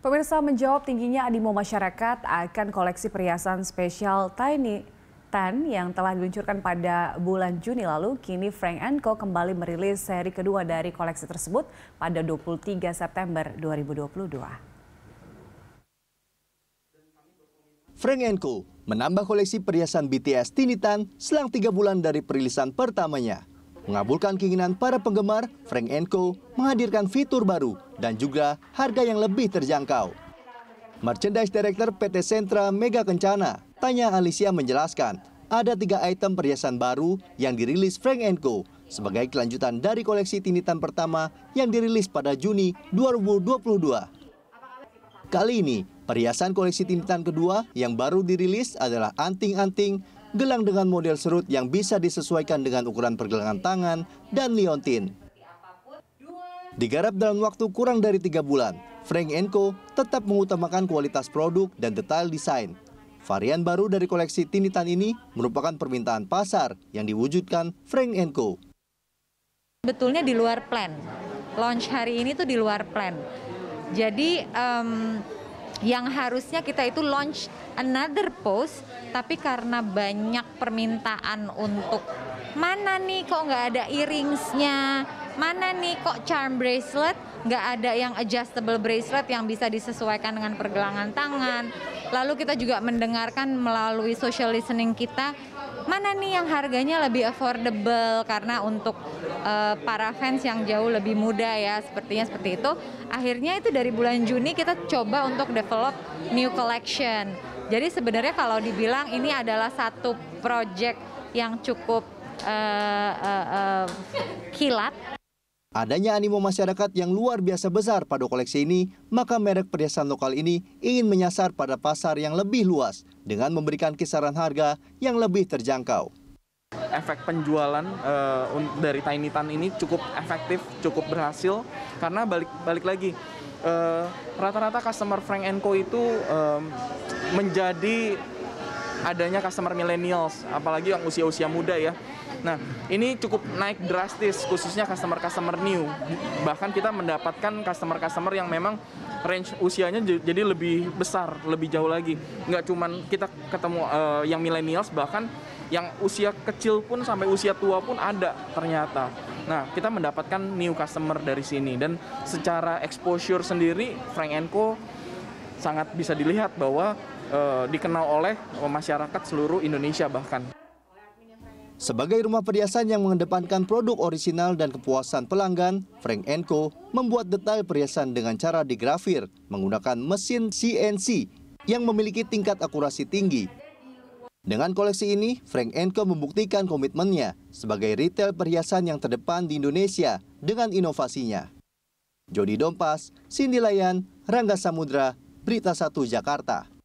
Pemirsa menjawab tingginya animo masyarakat akan koleksi perhiasan spesial Tiny Tan yang telah diluncurkan pada bulan Juni lalu, kini Frank Co kembali merilis seri kedua dari koleksi tersebut pada 23 September 2022. Frank Co menambah koleksi perhiasan BTS Tiny Tan selang tiga bulan dari perilisan pertamanya. Mengabulkan keinginan para penggemar, Frank Co. menghadirkan fitur baru dan juga harga yang lebih terjangkau. Merchandise Director PT Sentra Mega Kencana, Tanya Alicia menjelaskan, ada tiga item perhiasan baru yang dirilis Frank Co. sebagai kelanjutan dari koleksi tinitan pertama yang dirilis pada Juni 2022. Kali ini, perhiasan koleksi tinitan kedua yang baru dirilis adalah anting-anting gelang dengan model serut yang bisa disesuaikan dengan ukuran pergelangan tangan, dan liontin. Digarap dalam waktu kurang dari tiga bulan, Frank Enko tetap mengutamakan kualitas produk dan detail desain. Varian baru dari koleksi Tinitan ini merupakan permintaan pasar yang diwujudkan Frank Enko. Betulnya di luar plan. Launch hari ini tuh di luar plan. Jadi um, yang harusnya kita itu launch another post tapi karena banyak permintaan untuk mana nih kok nggak ada earringsnya mana nih kok charm bracelet nggak ada yang adjustable bracelet yang bisa disesuaikan dengan pergelangan tangan Lalu kita juga mendengarkan melalui social listening kita mana nih yang harganya lebih affordable karena untuk uh, para fans yang jauh lebih muda ya sepertinya seperti itu. Akhirnya itu dari bulan Juni kita coba untuk develop new collection. Jadi sebenarnya kalau dibilang ini adalah satu project yang cukup uh, uh, uh, kilat Adanya animo masyarakat yang luar biasa besar pada koleksi ini, maka merek perhiasan lokal ini ingin menyasar pada pasar yang lebih luas dengan memberikan kisaran harga yang lebih terjangkau. Efek penjualan uh, dari Tiny Tan ini cukup efektif, cukup berhasil karena balik balik lagi eh, rata-rata uh, customer Frank Co itu um, menjadi adanya customer millennials, apalagi yang usia-usia muda ya. Nah, ini cukup naik drastis khususnya customer-customer new. Bahkan kita mendapatkan customer-customer yang memang range usianya jadi lebih besar, lebih jauh lagi. Nggak cuma kita ketemu uh, yang millennials bahkan yang usia kecil pun sampai usia tua pun ada ternyata. Nah, kita mendapatkan new customer dari sini dan secara exposure sendiri Frank Co sangat bisa dilihat bahwa uh, dikenal oleh masyarakat seluruh Indonesia bahkan. Sebagai rumah perhiasan yang mengedepankan produk orisinal dan kepuasan pelanggan, Frank Enko membuat detail perhiasan dengan cara digrafir menggunakan mesin CNC yang memiliki tingkat akurasi tinggi. Dengan koleksi ini, Frank Enko membuktikan komitmennya sebagai retail perhiasan yang terdepan di Indonesia dengan inovasinya. Jody Dompas, Cindy Layan, Rangga Samudra, Berita 1 Jakarta.